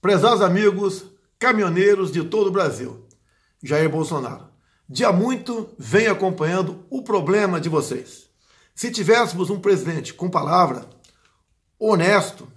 Prezados amigos, caminhoneiros de todo o Brasil, Jair Bolsonaro, dia muito vem acompanhando o problema de vocês. Se tivéssemos um presidente com palavra, honesto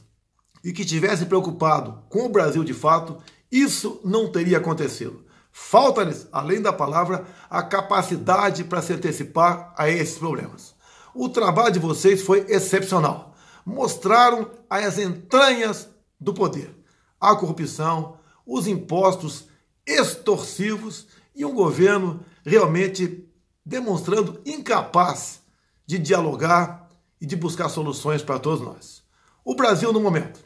e que tivesse preocupado com o Brasil de fato, isso não teria acontecido. Falta-lhes, além da palavra, a capacidade para se antecipar a esses problemas. O trabalho de vocês foi excepcional. Mostraram as entranhas do poder a corrupção, os impostos extorsivos e um governo realmente demonstrando incapaz de dialogar e de buscar soluções para todos nós. O Brasil no momento,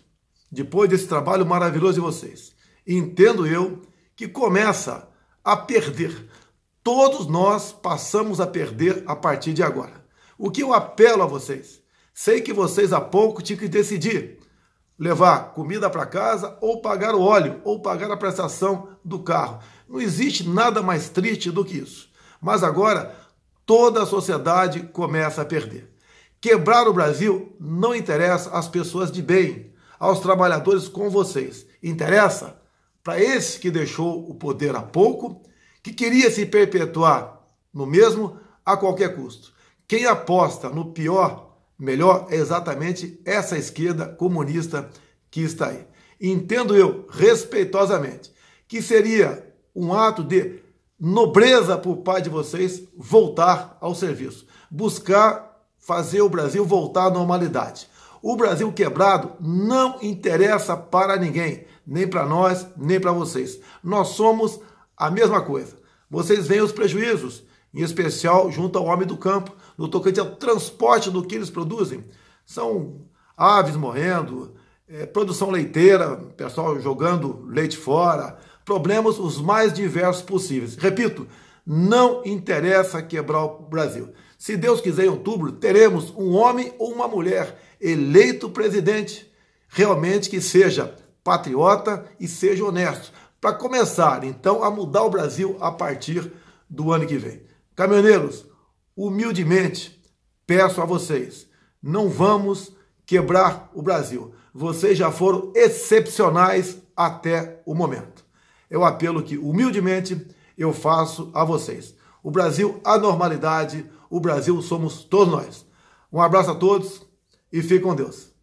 depois desse trabalho maravilhoso de vocês, entendo eu que começa a perder. Todos nós passamos a perder a partir de agora. O que eu apelo a vocês? Sei que vocês há pouco tinham que decidir levar comida para casa ou pagar o óleo ou pagar a prestação do carro. Não existe nada mais triste do que isso. Mas agora toda a sociedade começa a perder. Quebrar o Brasil não interessa às pessoas de bem, aos trabalhadores com vocês. Interessa para esse que deixou o poder há pouco, que queria se perpetuar no mesmo a qualquer custo. Quem aposta no pior melhor é exatamente essa esquerda comunista que está aí. Entendo eu, respeitosamente, que seria um ato de nobreza por parte de vocês voltar ao serviço, buscar fazer o Brasil voltar à normalidade. O Brasil quebrado não interessa para ninguém, nem para nós, nem para vocês. Nós somos a mesma coisa. Vocês veem os prejuízos, em especial junto ao homem do campo, no tocante ao transporte do que eles produzem. São aves morrendo, é, produção leiteira, pessoal jogando leite fora, problemas os mais diversos possíveis. Repito, não interessa quebrar o Brasil. Se Deus quiser, em outubro, teremos um homem ou uma mulher eleito presidente, realmente que seja patriota e seja honesto, para começar, então, a mudar o Brasil a partir do ano que vem. Caminhoneiros, humildemente peço a vocês, não vamos quebrar o Brasil. Vocês já foram excepcionais até o momento. É o apelo que humildemente eu faço a vocês. O Brasil, a normalidade, o Brasil somos todos nós. Um abraço a todos e fiquem com Deus.